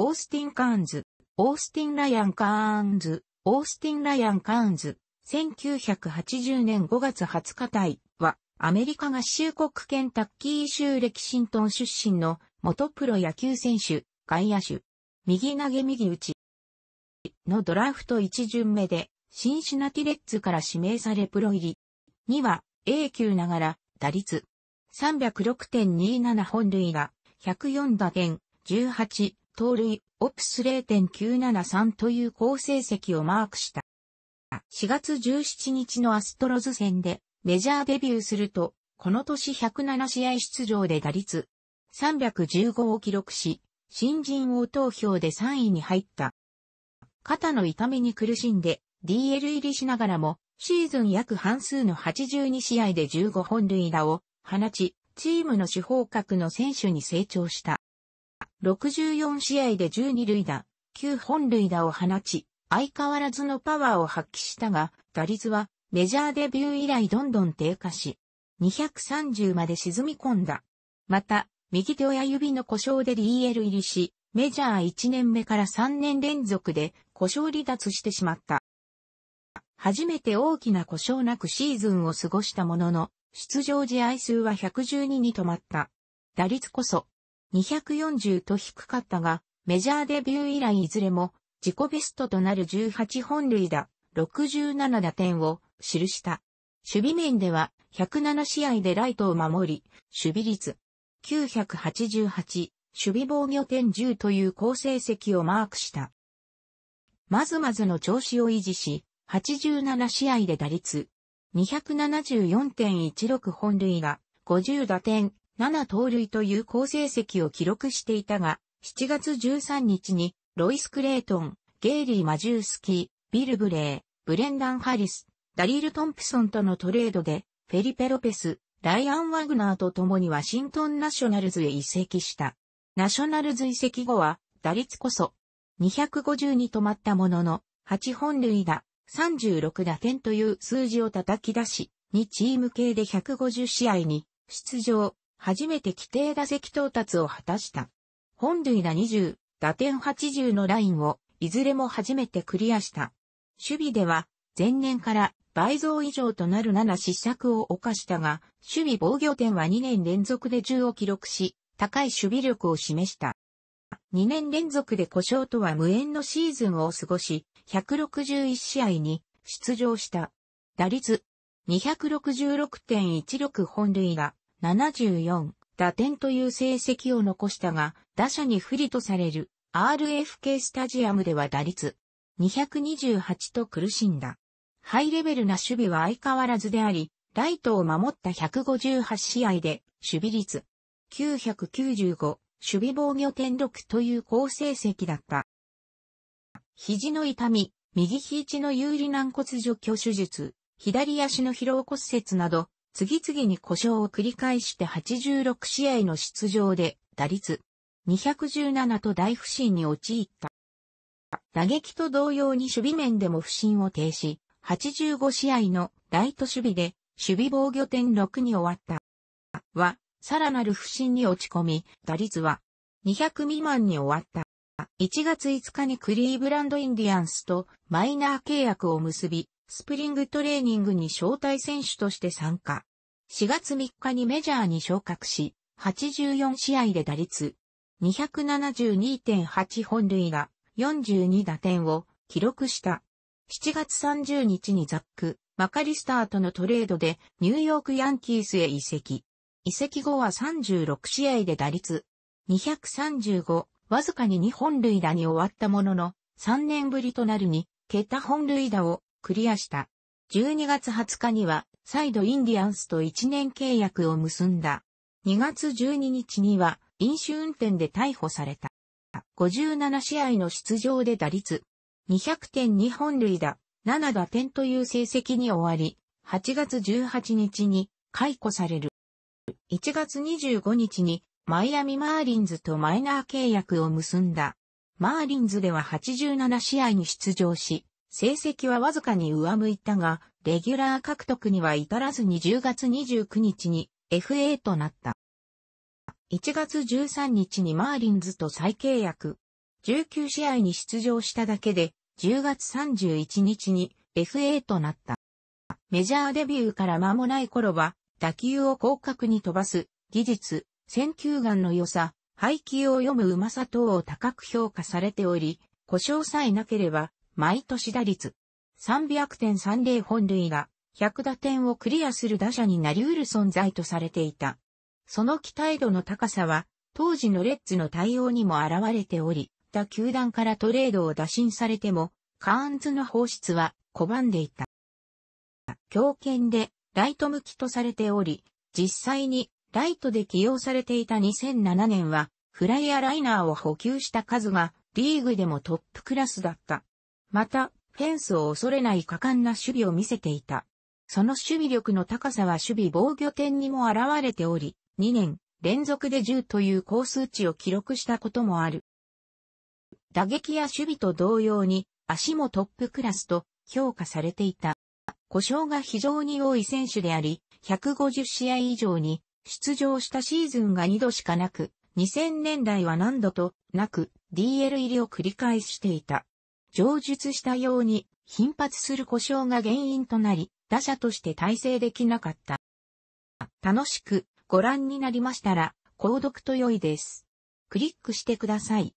オースティン・カーンズ、オースティン・ライアン・カーンズ、オースティン・ライアン・カーンズ、1980年5月20日隊は、アメリカ合衆国県タッキー州レキシントン出身の元プロ野球選手、外野手、右投げ右打ちのドラフト1巡目で、シンシナティレッツから指名されプロ入り。には、A 級ながら、打率306.27本塁打、104打点、18盗塁、オプス0.973という好成績をマークした。4月17日のアストロズ戦でメジャーデビューすると、この年107試合出場で打率315を記録し、新人王投票で3位に入った。肩の痛みに苦しんで DL 入りしながらも、シーズン約半数の82試合で15本塁打を放ち、チームの主砲格の選手に成長した。64試合で12塁打、9本塁打を放ち、相変わらずのパワーを発揮したが、打率はメジャーデビュー以来どんどん低下し、230まで沈み込んだ。また、右手親指の故障で DL 入りし、メジャー1年目から3年連続で故障離脱してしまった。初めて大きな故障なくシーズンを過ごしたものの、出場試合数は112に止まった。打率こそ240と低かったが、メジャーデビュー以来いずれも自己ベストとなる18本塁打、67打点を記した。守備面では107試合でライトを守り、守備率988、守備防御点10という好成績をマークした。まずまずの調子を維持し、87試合で打率274.16本塁打、50打点、7盗塁という好成績を記録していたが、7月13日に、ロイス・クレイトン、ゲイリー・マジュースキー、ビル・ブレー、ブレンダン・ハリス、ダリル・トンプソンとのトレードで、フェリペ・ロペス、ライアン・ワグナーと共にワシントン・ナショナルズへ移籍した。ナショナルズ移籍後は、打率こそ、250に止まったものの、8本塁打、36打点という数字を叩き出し、2チーム系で150試合に出場、初めて規定打席到達を果たした。本塁打20、打点80のラインを、いずれも初めてクリアした。守備では、前年から倍増以上となる7失策を犯したが、守備防御点は2年連続で10を記録し、高い守備力を示した。2年連続で故障とは無縁のシーズンを過ごし、161試合に出場した。打率266.16本塁打、74、打点という成績を残したが、打者に不利とされる RFK スタジアムでは打率228と苦しんだ。ハイレベルな守備は相変わらずであり、ライトを守った158試合で、守備率995、守備防御点6という好成績だった。肘の痛み、右肘の有利軟骨除去手術、左足の疲労骨折など、次々に故障を繰り返して86試合の出場で打率217と大不振に陥った。打撃と同様に守備面でも不振を停止、85試合のライト守備で守備防御点6に終わった。は、さらなる不振に落ち込み、打率は200未満に終わった。1月5日にクリーブランドインディアンスとマイナー契約を結び、スプリングトレーニングに招待選手として参加。4月3日にメジャーに昇格し、84試合で打率272.8本塁打42打点を記録した。7月30日にザック、マカリスターとのトレードでニューヨークヤンキースへ移籍。移籍後は36試合で打率235、わずかに2本塁打に終わったものの、3年ぶりとなるに、桁本塁打をクリアした。12月20日には、再度インディアンスと1年契約を結んだ。2月12日には、飲酒運転で逮捕された。57試合の出場で打率、200点2本塁打、7打点という成績に終わり、8月18日に解雇される。1月25日にマイアミマーリンズとマイナー契約を結んだ。マーリンズでは87試合に出場し、成績はわずかに上向いたが、レギュラー獲得には至らずに10月29日に FA となった。1月13日にマーリンズと再契約。19試合に出場しただけで、10月31日に FA となった。メジャーデビューから間もない頃は、打球を広角に飛ばす技術、選球眼の良さ、配球を読むうまさ等を高く評価されており、故障さえなければ、毎年打率。300.30本塁が、100打点をクリアする打者になり得る存在とされていた。その期待度の高さは、当時のレッズの対応にも現れており、他球団からトレードを打診されても、カーンズの放出は拒んでいた。強肩でライト向きとされており、実際にライトで起用されていた2007年は、フライーライナーを補給した数が、リーグでもトップクラスだった。また、フェンスを恐れない果敢な守備を見せていた。その守備力の高さは守備防御点にも現れており、2年連続で10という高数値を記録したこともある。打撃や守備と同様に、足もトップクラスと評価されていた。故障が非常に多い選手であり、150試合以上に出場したシーズンが2度しかなく、2000年代は何度となく DL 入りを繰り返していた。上述したように頻発する故障が原因となり、打者として体制できなかった。楽しくご覧になりましたら、購読と良いです。クリックしてください。